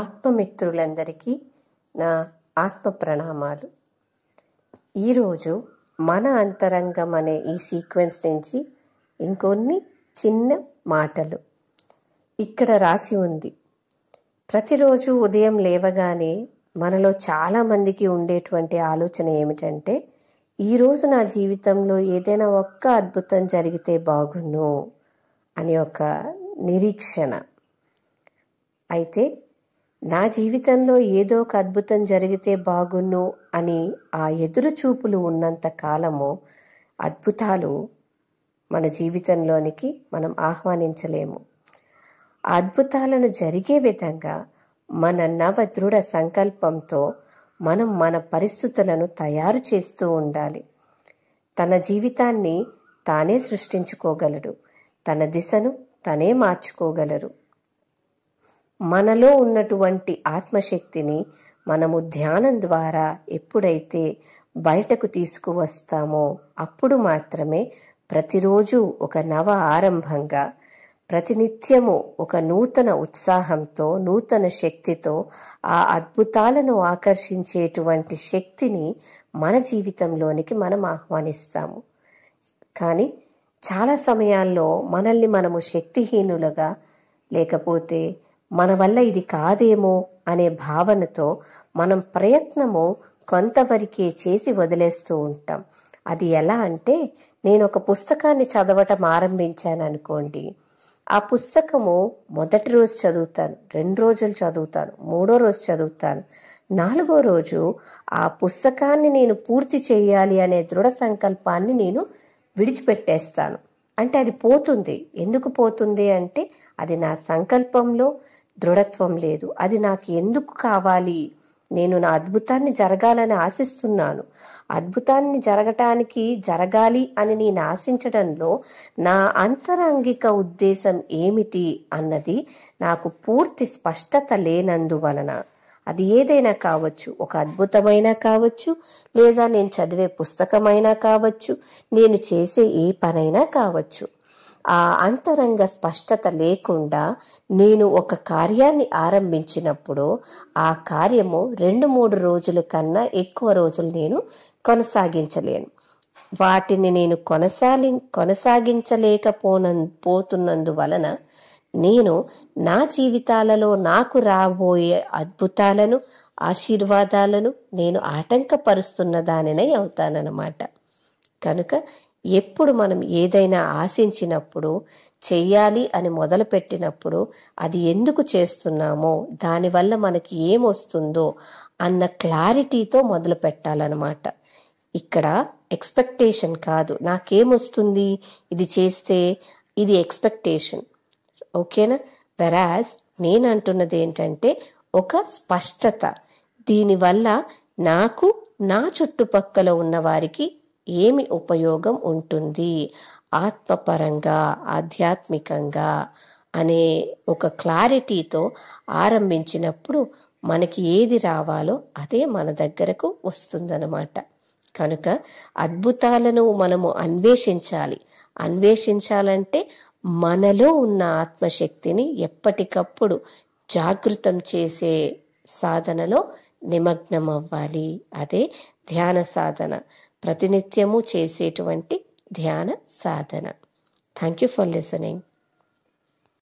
ఆత్మమిత్రులందరికీ నా ఆత్మ ప్రణామాలు ఈరోజు మన అంతరంగం అనే ఈ సీక్వెన్స్ నుంచి ఇంకొన్ని చిన్న మాటలు ఇక్కడ రాసి ఉంది ప్రతిరోజు ఉదయం లేవగానే మనలో చాలామందికి ఉండేటువంటి ఆలోచన ఏమిటంటే ఈరోజు నా జీవితంలో ఏదైనా ఒక్క అద్భుతం జరిగితే బాగున్ను అని ఒక నిరీక్షణ అయితే నా జీవితంలో ఏదో ఒక అద్భుతం జరిగితే బాగున్ను అని ఆ ఎదురు చూపులు ఉన్నంత కాలము అద్భుతాలు మన జీవితంలోనికి మనం ఆహ్వానించలేము అద్భుతాలను జరిగే విధంగా మన నవ దృఢ సంకల్పంతో మనం మన పరిస్థితులను తయారు చేస్తూ ఉండాలి తన జీవితాన్ని తానే సృష్టించుకోగలడు తన దిశను తనే మార్చుకోగలరు మనలో ఉన్నటువంటి ఆత్మశక్తిని మనము ధ్యానం ద్వారా ఎప్పుడైతే బయటకు తీసుకువస్తామో అప్పుడు మాత్రమే ప్రతిరోజు ఒక నవ ఆరంభంగా ప్రతినిత్యము ఒక నూతన ఉత్సాహంతో నూతన శక్తితో ఆ అద్భుతాలను ఆకర్షించేటువంటి శక్తిని మన జీవితంలోనికి మనం ఆహ్వానిస్తాము కానీ చాలా సమయాల్లో మనల్ని మనము శక్తిహీనులుగా లేకపోతే మన వల్ల ఇది కాదేమో అనే భావనతో మనం ప్రయత్నము కొంతవరకే చేసి వదిలేస్తూ ఉంటాం అది ఎలా అంటే నేను ఒక పుస్తకాన్ని చదవటం ఆరంభించాను అనుకోండి ఆ పుస్తకము మొదటి రోజు చదువుతాను రెండు రోజులు చదువుతాను మూడో రోజు చదువుతాను నాలుగో రోజు ఆ పుస్తకాన్ని నేను పూర్తి చేయాలి అనే దృఢ సంకల్పాన్ని నేను విడిచిపెట్టేస్తాను అంటే అది పోతుంది ఎందుకు పోతుంది అంటే అది నా సంకల్పంలో దృఢత్వం లేదు అది నాకు ఎందుకు కావాలి నేను నా అద్భుతాన్ని జరగాలని ఆశిస్తున్నాను అద్భుతాన్ని జరగటానికి జరగాలి అని నేను ఆశించడంలో నా అంతరంగిక ఉద్దేశం ఏమిటి అన్నది నాకు పూర్తి స్పష్టత లేనందువలన అది ఏదైనా కావచ్చు ఒక అద్భుతమైనా కావచ్చు లేదా నేను చదివే పుస్తకమైనా కావచ్చు నేను చేసే ఏ పనైనా కావచ్చు ఆ అంతరంగ స్పష్టత లేకుండా నేను ఒక కార్యాన్ని ఆరంభించినప్పుడు ఆ కార్యము రెండు మూడు రోజుల కన్నా ఎక్కువ రోజులు నేను కొనసాగించలేను వాటిని నేను కొనసాగి కొనసాగించలేకపోన పోతున్నందువలన నేను నా జీవితాలలో నాకు రాబోయే అద్భుతాలను ఆశీర్వాదాలను నేను ఆటంకపరుస్తున్న దానినై అవుతానన్నమాట కనుక ఎప్పుడు మనం ఏదైనా ఆశించినప్పుడు చెయ్యాలి అని మొదలుపెట్టినప్పుడు అది ఎందుకు చేస్తున్నామో దానివల్ల మనకి ఏమొస్తుందో అన్న క్లారిటీతో మొదలు పెట్టాలన్నమాట ఇక్కడ ఎక్స్పెక్టేషన్ కాదు నాకేమొస్తుంది ఇది చేస్తే ఇది ఎక్స్పెక్టేషన్ ఓకేనా వెరాజ్ నేను అంటున్నది ఏంటంటే ఒక స్పష్టత దీనివల్ల నాకు నా చుట్టుపక్కల ఉన్న వారికి ఏమి ఉపయోగం ఉంటుంది ఆత్మపరంగా ఆధ్యాత్మికంగా అనే ఒక క్లారిటీతో ఆరంభించినప్పుడు మనకి ఏది రావాలో అదే మన దగ్గరకు వస్తుందన్నమాట కనుక అద్భుతాలను మనము అన్వేషించాలి అన్వేషించాలంటే మనలో ఉన్న ఆత్మశక్తిని ఎప్పటికప్పుడు జాగృతం చేసే సాధనలో నిమగ్నం అవ్వాలి అదే ధ్యాన సాధన ప్రతినిత్యము చేసేటువంటి ధ్యాన సాధన థ్యాంక్ యూ ఫర్ లిసనింగ్